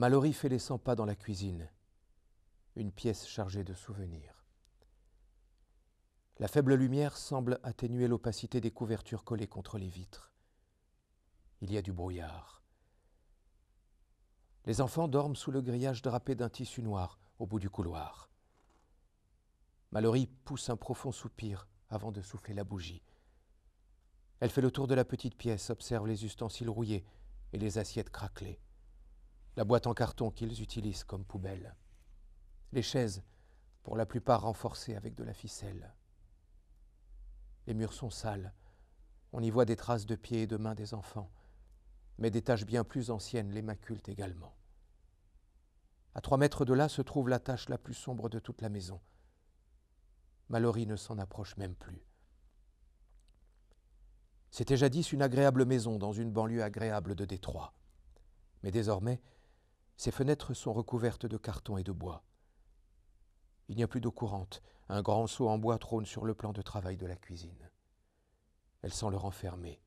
Mallory fait les 100 pas dans la cuisine, une pièce chargée de souvenirs. La faible lumière semble atténuer l'opacité des couvertures collées contre les vitres. Il y a du brouillard. Les enfants dorment sous le grillage drapé d'un tissu noir au bout du couloir. Mallory pousse un profond soupir avant de souffler la bougie. Elle fait le tour de la petite pièce, observe les ustensiles rouillés et les assiettes craquelées la boîte en carton qu'ils utilisent comme poubelle, les chaises pour la plupart renforcées avec de la ficelle. Les murs sont sales, on y voit des traces de pieds et de mains des enfants, mais des taches bien plus anciennes les maculent également. À trois mètres de là se trouve la tache la plus sombre de toute la maison. Mallory ne s'en approche même plus. C'était jadis une agréable maison dans une banlieue agréable de Détroit. Mais désormais, ses fenêtres sont recouvertes de carton et de bois. Il n'y a plus d'eau courante. Un grand seau en bois trône sur le plan de travail de la cuisine. Elle sent le renfermer.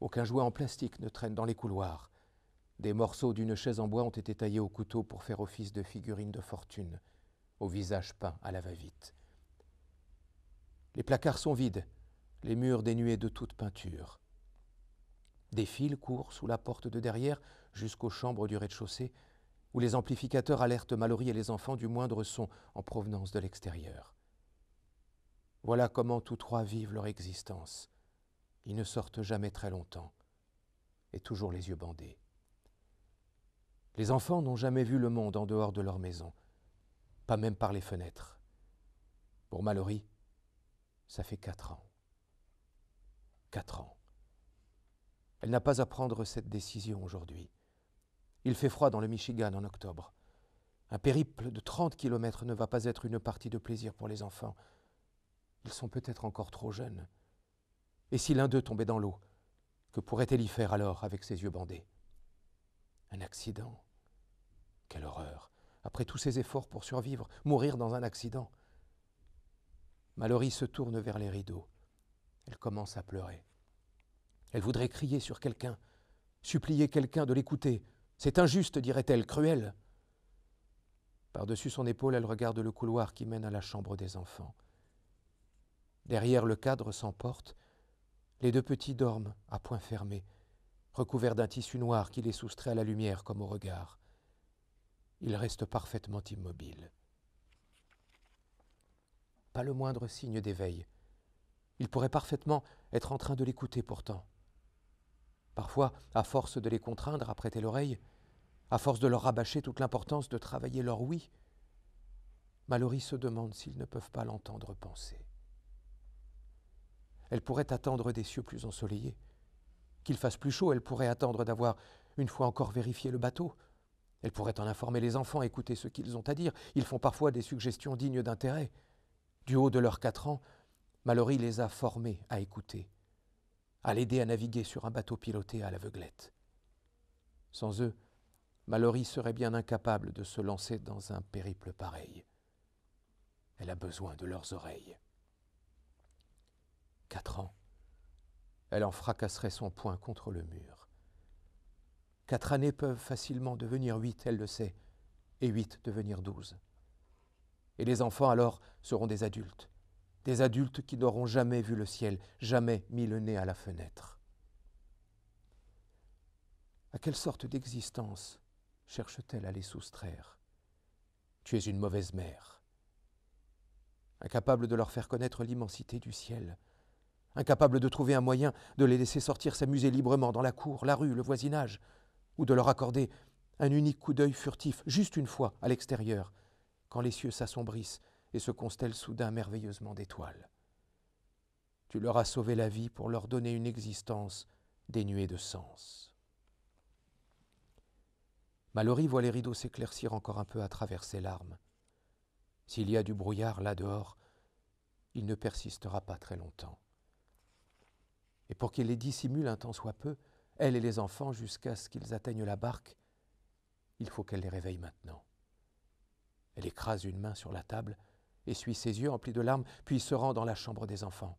Aucun jouet en plastique ne traîne dans les couloirs. Des morceaux d'une chaise en bois ont été taillés au couteau pour faire office de figurines de fortune, au visage peint à la va-vite. Les placards sont vides, les murs dénués de toute peinture. Des fils courent sous la porte de derrière jusqu'aux chambres du rez-de-chaussée, où les amplificateurs alertent Mallory et les enfants du moindre son en provenance de l'extérieur. Voilà comment tous trois vivent leur existence. Ils ne sortent jamais très longtemps, et toujours les yeux bandés. Les enfants n'ont jamais vu le monde en dehors de leur maison, pas même par les fenêtres. Pour Mallory, ça fait quatre ans. Quatre ans. Elle n'a pas à prendre cette décision aujourd'hui. Il fait froid dans le Michigan en octobre. Un périple de 30 kilomètres ne va pas être une partie de plaisir pour les enfants. Ils sont peut-être encore trop jeunes. Et si l'un d'eux tombait dans l'eau, que pourrait-elle y faire alors avec ses yeux bandés Un accident Quelle horreur Après tous ses efforts pour survivre, mourir dans un accident Mallory se tourne vers les rideaux. Elle commence à pleurer. Elle voudrait crier sur quelqu'un, supplier quelqu'un de l'écouter. C'est injuste, dirait-elle, cruel. Par-dessus son épaule, elle regarde le couloir qui mène à la chambre des enfants. Derrière le cadre sans porte, les deux petits dorment à point fermé, recouverts d'un tissu noir qui les soustrait à la lumière comme au regard. Ils restent parfaitement immobiles. Pas le moindre signe d'éveil. Ils pourraient parfaitement être en train de l'écouter pourtant. Parfois, à force de les contraindre à prêter l'oreille, à force de leur rabâcher toute l'importance de travailler leur oui, Mallory se demande s'ils ne peuvent pas l'entendre penser. Elle pourrait attendre des cieux plus ensoleillés. Qu'il fasse plus chaud, elle pourrait attendre d'avoir une fois encore vérifié le bateau. Elle pourrait en informer les enfants, écouter ce qu'ils ont à dire. Ils font parfois des suggestions dignes d'intérêt. Du haut de leurs quatre ans, Mallory les a formés à écouter, à l'aider à naviguer sur un bateau piloté à l'aveuglette. Sans eux, Mallory serait bien incapable de se lancer dans un périple pareil. Elle a besoin de leurs oreilles. Quatre ans. Elle en fracasserait son poing contre le mur. Quatre années peuvent facilement devenir huit, elle le sait, et huit devenir douze. Et les enfants alors seront des adultes des adultes qui n'auront jamais vu le ciel, jamais mis le nez à la fenêtre. À quelle sorte d'existence cherche-t-elle à les soustraire Tu es une mauvaise mère, incapable de leur faire connaître l'immensité du ciel, incapable de trouver un moyen de les laisser sortir s'amuser librement dans la cour, la rue, le voisinage, ou de leur accorder un unique coup d'œil furtif, juste une fois, à l'extérieur, quand les cieux s'assombrissent et se constellent soudain merveilleusement d'étoiles. Tu leur as sauvé la vie pour leur donner une existence dénuée de sens. Mallory voit les rideaux s'éclaircir encore un peu à travers ses larmes. S'il y a du brouillard là dehors, il ne persistera pas très longtemps. Et pour qu'il les dissimule un temps soit peu, elle et les enfants, jusqu'à ce qu'ils atteignent la barque, il faut qu'elle les réveille maintenant. Elle écrase une main sur la table essuie ses yeux emplis de larmes, puis se rend dans la chambre des enfants.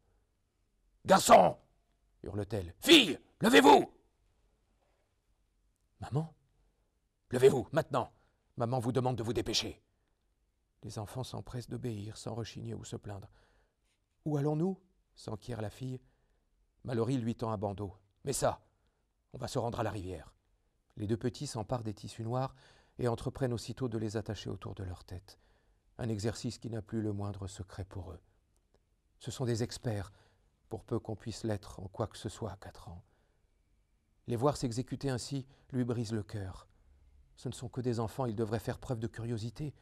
Garçon hurle-t-elle. Fille Levez-vous Maman Levez-vous, maintenant Maman vous demande de vous dépêcher. Les enfants s'empressent d'obéir sans rechigner ou se plaindre. Où allons-nous s'enquiert la fille. Mallory lui tend un bandeau. Mais ça, on va se rendre à la rivière. Les deux petits s'emparent des tissus noirs et entreprennent aussitôt de les attacher autour de leur tête un exercice qui n'a plus le moindre secret pour eux. Ce sont des experts, pour peu qu'on puisse l'être en quoi que ce soit à quatre ans. Les voir s'exécuter ainsi lui brise le cœur. Ce ne sont que des enfants, ils devraient faire preuve de curiosité.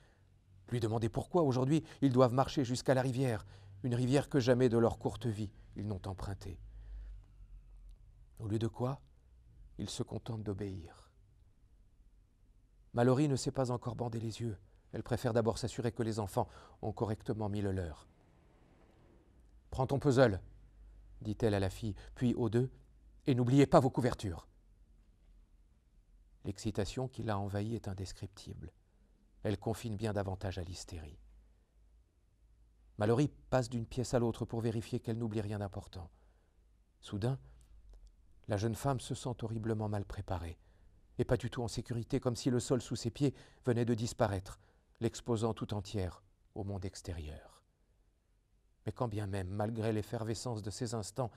Lui demander pourquoi aujourd'hui ils doivent marcher jusqu'à la rivière, une rivière que jamais de leur courte vie ils n'ont empruntée. Au lieu de quoi, ils se contentent d'obéir. Mallory ne s'est pas encore bandé les yeux. Elle préfère d'abord s'assurer que les enfants ont correctement mis le leur. Prends ton puzzle, dit-elle à la fille, puis aux deux, et n'oubliez pas vos couvertures. L'excitation qui l'a envahie est indescriptible. Elle confine bien davantage à l'hystérie. Mallory passe d'une pièce à l'autre pour vérifier qu'elle n'oublie rien d'important. Soudain, la jeune femme se sent horriblement mal préparée, et pas du tout en sécurité, comme si le sol sous ses pieds venait de disparaître l'exposant tout entière au monde extérieur. Mais quand bien même, malgré l'effervescence de ces instants,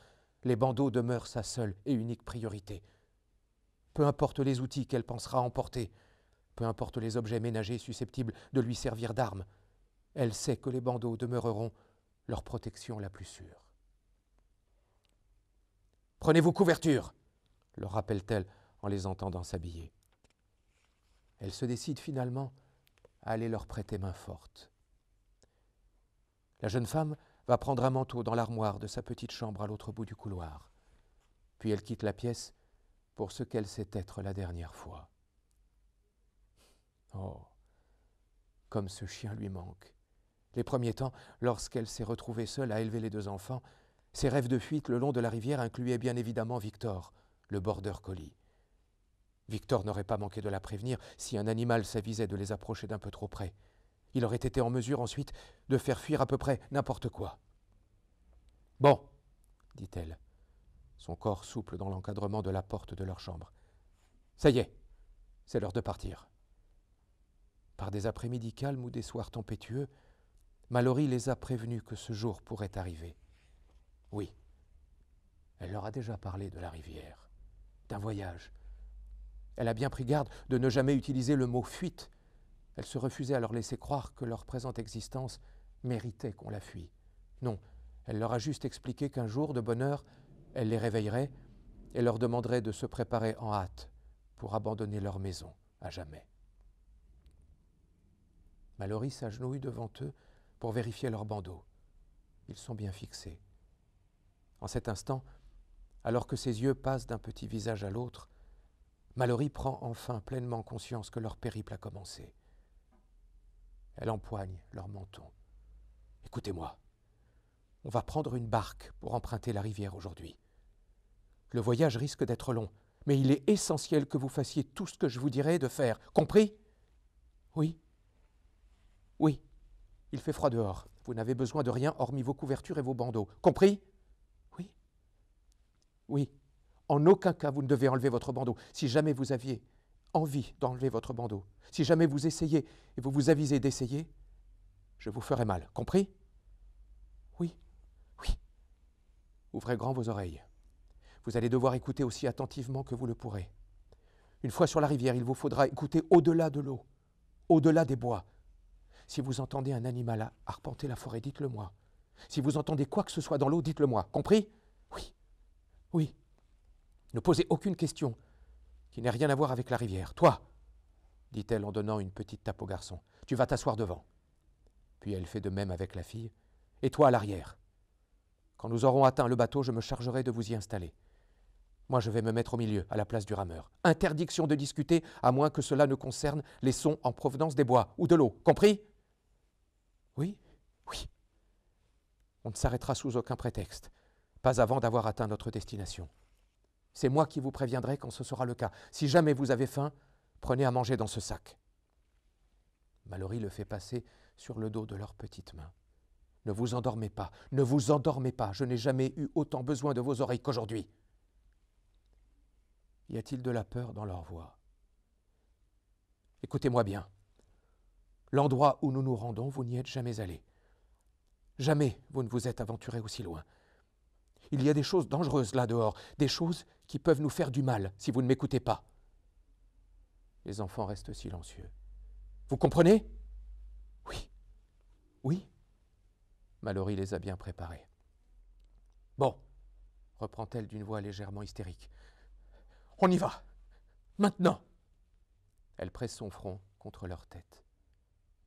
les bandeaux demeurent sa seule et unique priorité. Peu importe les outils qu'elle pensera emporter, peu importe les objets ménagers susceptibles de lui servir d'armes, elle sait que les bandeaux demeureront leur protection la plus sûre. Prenez vos couvertures, leur rappelle-t-elle en les entendant s'habiller. Elle se décide finalement aller leur prêter main forte. La jeune femme va prendre un manteau dans l'armoire de sa petite chambre à l'autre bout du couloir, puis elle quitte la pièce pour ce qu'elle sait être la dernière fois. Oh, comme ce chien lui manque. Les premiers temps, lorsqu'elle s'est retrouvée seule à élever les deux enfants, ses rêves de fuite le long de la rivière incluaient bien évidemment Victor, le border collie. Victor n'aurait pas manqué de la prévenir si un animal s'avisait de les approcher d'un peu trop près. Il aurait été en mesure ensuite de faire fuir à peu près n'importe quoi. Bon, dit-elle, son corps souple dans l'encadrement de la porte de leur chambre. Ça y est, c'est l'heure de partir. Par des après-midi calmes ou des soirs tempétueux, Mallory les a prévenus que ce jour pourrait arriver. Oui, elle leur a déjà parlé de la rivière, d'un voyage, elle a bien pris garde de ne jamais utiliser le mot fuite. Elle se refusait à leur laisser croire que leur présente existence méritait qu'on la fuit. Non, elle leur a juste expliqué qu'un jour, de bonne heure, elle les réveillerait et leur demanderait de se préparer en hâte pour abandonner leur maison à jamais. Mallory s'agenouille devant eux pour vérifier leurs bandeaux. Ils sont bien fixés. En cet instant, alors que ses yeux passent d'un petit visage à l'autre, Mallory prend enfin pleinement conscience que leur périple a commencé. Elle empoigne leur menton. Écoutez-moi, on va prendre une barque pour emprunter la rivière aujourd'hui. Le voyage risque d'être long, mais il est essentiel que vous fassiez tout ce que je vous dirai de faire. Compris Oui. Oui. Il fait froid dehors. Vous n'avez besoin de rien hormis vos couvertures et vos bandeaux. Compris Oui. Oui. En aucun cas, vous ne devez enlever votre bandeau. Si jamais vous aviez envie d'enlever votre bandeau, si jamais vous essayez et vous vous avisez d'essayer, je vous ferai mal. Compris Oui, oui. Ouvrez grand vos oreilles. Vous allez devoir écouter aussi attentivement que vous le pourrez. Une fois sur la rivière, il vous faudra écouter au-delà de l'eau, au-delà des bois. Si vous entendez un animal à arpenter la forêt, dites-le moi. Si vous entendez quoi que ce soit dans l'eau, dites-le moi. Compris Oui. Oui ne posez aucune question qui n'ait rien à voir avec la rivière. Toi, dit-elle en donnant une petite tape au garçon, tu vas t'asseoir devant. Puis elle fait de même avec la fille, et toi à l'arrière. Quand nous aurons atteint le bateau, je me chargerai de vous y installer. Moi, je vais me mettre au milieu, à la place du rameur. Interdiction de discuter, à moins que cela ne concerne les sons en provenance des bois ou de l'eau. Compris Oui, oui. On ne s'arrêtera sous aucun prétexte, pas avant d'avoir atteint notre destination. C'est moi qui vous préviendrai quand ce sera le cas. Si jamais vous avez faim, prenez à manger dans ce sac. Mallory le fait passer sur le dos de leurs petites mains. Ne vous endormez pas, ne vous endormez pas, je n'ai jamais eu autant besoin de vos oreilles qu'aujourd'hui. Y a-t-il de la peur dans leur voix Écoutez-moi bien. L'endroit où nous nous rendons, vous n'y êtes jamais allé. Jamais vous ne vous êtes aventuré aussi loin. Il y a des choses dangereuses là dehors, des choses qui peuvent nous faire du mal si vous ne m'écoutez pas. Les enfants restent silencieux. Vous comprenez Oui. Oui. Mallory les a bien préparés. Bon, reprend-elle d'une voix légèrement hystérique. On y va. Maintenant. Elle presse son front contre leur tête.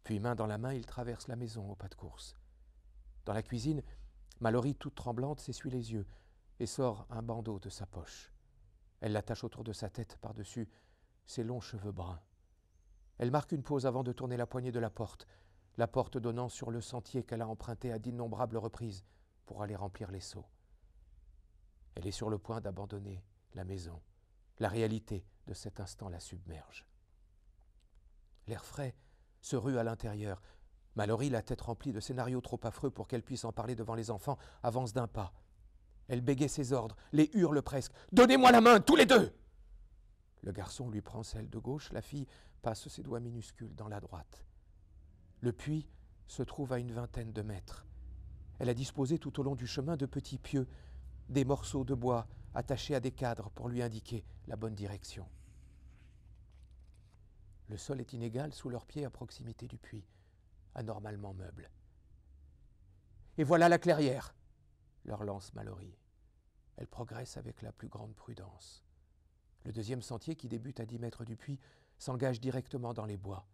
Puis, main dans la main, ils traversent la maison au pas de course. Dans la cuisine, Mallory, toute tremblante, s'essuie les yeux et sort un bandeau de sa poche. Elle l'attache autour de sa tête par-dessus ses longs cheveux bruns. Elle marque une pause avant de tourner la poignée de la porte, la porte donnant sur le sentier qu'elle a emprunté à d'innombrables reprises pour aller remplir les seaux. Elle est sur le point d'abandonner la maison. La réalité de cet instant la submerge. L'air frais se rue à l'intérieur. Mallory, la tête remplie de scénarios trop affreux pour qu'elle puisse en parler devant les enfants, avance d'un pas. Elle bégait ses ordres, les hurle presque. Donnez-moi la main, tous les deux Le garçon lui prend celle de gauche, la fille passe ses doigts minuscules dans la droite. Le puits se trouve à une vingtaine de mètres. Elle a disposé tout au long du chemin de petits pieux, des morceaux de bois attachés à des cadres pour lui indiquer la bonne direction. Le sol est inégal sous leurs pieds à proximité du puits, anormalement meuble. Et voilà la clairière leur lance Mallory. Elle progresse avec la plus grande prudence. Le deuxième sentier, qui débute à dix mètres du puits, s'engage directement dans les bois.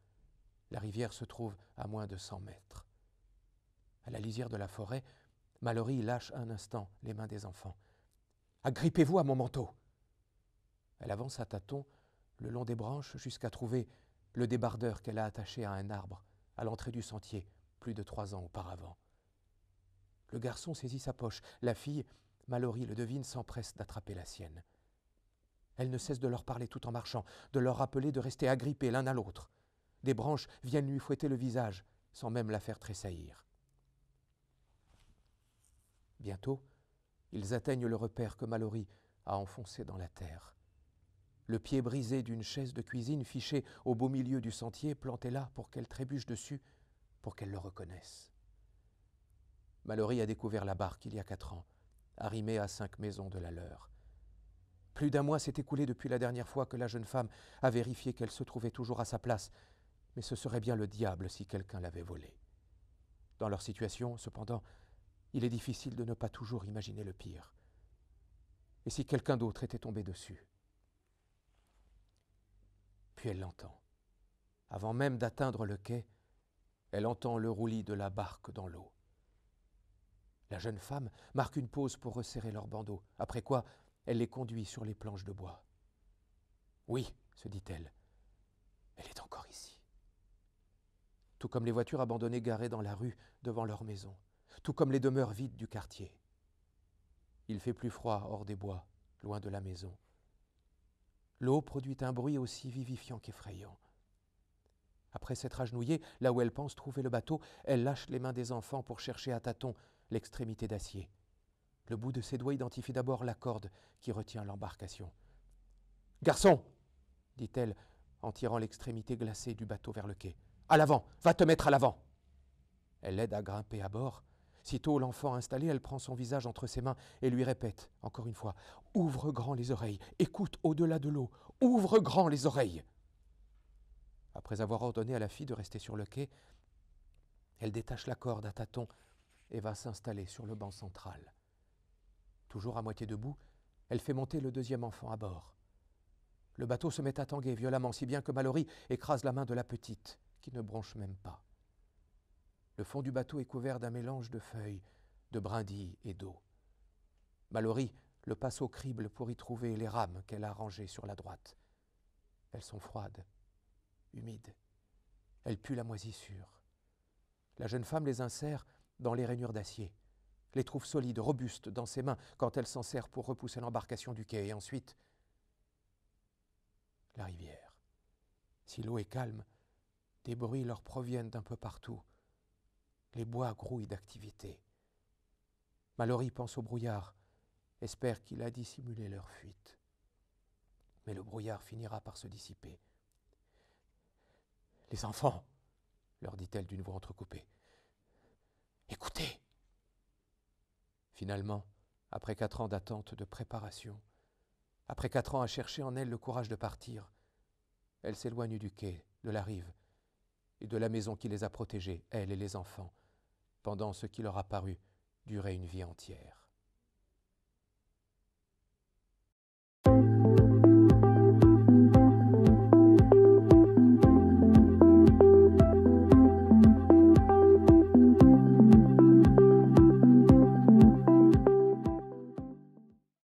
La rivière se trouve à moins de cent mètres. À la lisière de la forêt, Mallory lâche un instant les mains des enfants. Agrippez-vous à mon manteau Elle avance à tâtons le long des branches jusqu'à trouver le débardeur qu'elle a attaché à un arbre à l'entrée du sentier plus de trois ans auparavant. Le garçon saisit sa poche. La fille, Mallory le devine, s'empresse d'attraper la sienne. Elle ne cesse de leur parler tout en marchant, de leur rappeler de rester agrippés l'un à l'autre. Des branches viennent lui fouetter le visage, sans même la faire tressaillir. Bientôt, ils atteignent le repère que Mallory a enfoncé dans la terre. Le pied brisé d'une chaise de cuisine fichée au beau milieu du sentier, planté là pour qu'elle trébuche dessus, pour qu'elle le reconnaisse. Mallory a découvert la barque il y a quatre ans, arrimée à cinq maisons de la leur. Plus d'un mois s'est écoulé depuis la dernière fois que la jeune femme a vérifié qu'elle se trouvait toujours à sa place, mais ce serait bien le diable si quelqu'un l'avait volée. Dans leur situation, cependant, il est difficile de ne pas toujours imaginer le pire. Et si quelqu'un d'autre était tombé dessus Puis elle l'entend. Avant même d'atteindre le quai, elle entend le roulis de la barque dans l'eau. La jeune femme marque une pause pour resserrer leurs bandeaux, après quoi elle les conduit sur les planches de bois. Oui, se dit-elle, elle est encore ici. Tout comme les voitures abandonnées garées dans la rue devant leur maison, tout comme les demeures vides du quartier. Il fait plus froid hors des bois, loin de la maison. L'eau produit un bruit aussi vivifiant qu'effrayant. Après s'être agenouillée, là où elle pense trouver le bateau, elle lâche les mains des enfants pour chercher à tâtons l'extrémité d'acier. Le bout de ses doigts identifie d'abord la corde qui retient l'embarcation. Garçon dit-elle en tirant l'extrémité glacée du bateau vers le quai. À l'avant Va te mettre à l'avant Elle l'aide à grimper à bord. Sitôt l'enfant installé, elle prend son visage entre ses mains et lui répète, encore une fois Ouvre grand les oreilles, écoute au-delà de l'eau, ouvre grand les oreilles Après avoir ordonné à la fille de rester sur le quai, elle détache la corde à tâtons et va s'installer sur le banc central. Toujours à moitié debout, elle fait monter le deuxième enfant à bord. Le bateau se met à tanguer violemment, si bien que Mallory écrase la main de la petite, qui ne bronche même pas. Le fond du bateau est couvert d'un mélange de feuilles, de brindilles et d'eau. Mallory le passe au crible pour y trouver les rames qu'elle a rangées sur la droite. Elles sont froides, humides. Elles puent la moisissure. La jeune femme les insère dans les rainures d'acier, les trouve solides, robustes dans ses mains quand elle s'en sert pour repousser l'embarcation du quai. Et ensuite, la rivière. Si l'eau est calme, des bruits leur proviennent d'un peu partout. Les bois grouillent d'activité. Mallory pense au brouillard, espère qu'il a dissimulé leur fuite. Mais le brouillard finira par se dissiper. Les enfants, leur dit-elle d'une voix entrecoupée, Écoutez. Finalement, après quatre ans d'attente, de préparation, après quatre ans à chercher en elle le courage de partir, elle s'éloigne du quai, de la rive, et de la maison qui les a protégés, elle et les enfants, pendant ce qui leur a paru durer une vie entière.